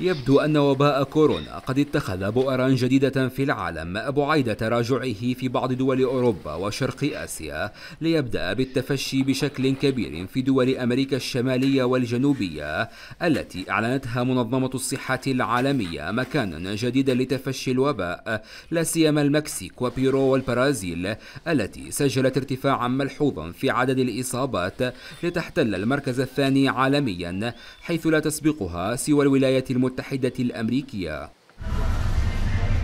يبدو أن وباء كورونا قد اتخذ بؤرا جديدة في العالم بعيد تراجعه في بعض دول أوروبا وشرق آسيا ليبدأ بالتفشي بشكل كبير في دول أمريكا الشمالية والجنوبية التي أعلنتها منظمة الصحة العالمية مكانا جديدا لتفشي الوباء لا سيما المكسيك وبيرو والبرازيل التي سجلت ارتفاعا ملحوظا في عدد الإصابات لتحتل المركز الثاني عالميا حيث لا تسبقها سوى الولايات المتحدة المتحدة الأمريكية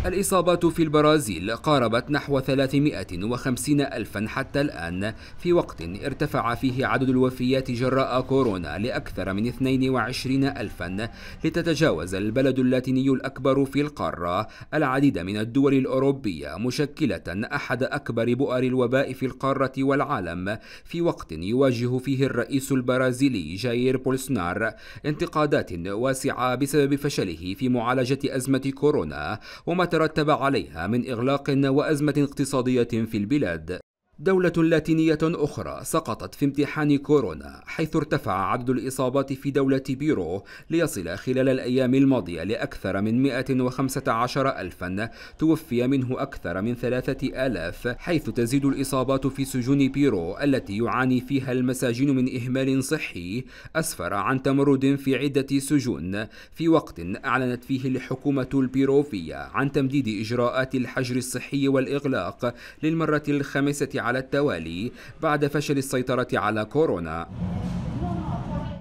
الإصابات في البرازيل قاربت نحو 350 ألفا حتى الآن في وقت ارتفع فيه عدد الوفيات جراء كورونا لأكثر من 22 ألفا لتتجاوز البلد اللاتيني الأكبر في القارة العديد من الدول الأوروبية مشكلة أحد أكبر بؤر الوباء في القارة والعالم في وقت يواجه فيه الرئيس البرازيلي جاير بولسنار انتقادات واسعة بسبب فشله في معالجة أزمة كورونا ومتى ترتب عليها من إغلاق وأزمة اقتصادية في البلاد دولة لاتينية أخرى سقطت في امتحان كورونا حيث ارتفع عدد الإصابات في دولة بيرو ليصل خلال الأيام الماضية لأكثر من 115 ألفا توفي منه أكثر من 3000 حيث تزيد الإصابات في سجون بيرو التي يعاني فيها المساجين من إهمال صحي أسفر عن تمرد في عدة سجون في وقت أعلنت فيه الحكومة البيروفية عن تمديد إجراءات الحجر الصحي والإغلاق للمرة الخامسة على التوالي بعد فشل السيطرة على كورونا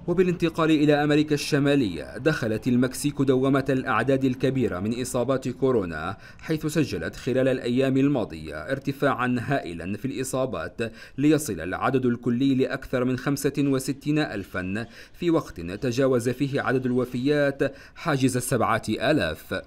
وبالانتقال إلى أمريكا الشمالية دخلت المكسيك دوامة الأعداد الكبيرة من إصابات كورونا حيث سجلت خلال الأيام الماضية ارتفاعا هائلا في الإصابات ليصل العدد الكلي لأكثر من 65 ألفا في وقت تجاوز فيه عدد الوفيات حاجز السبعة ألاف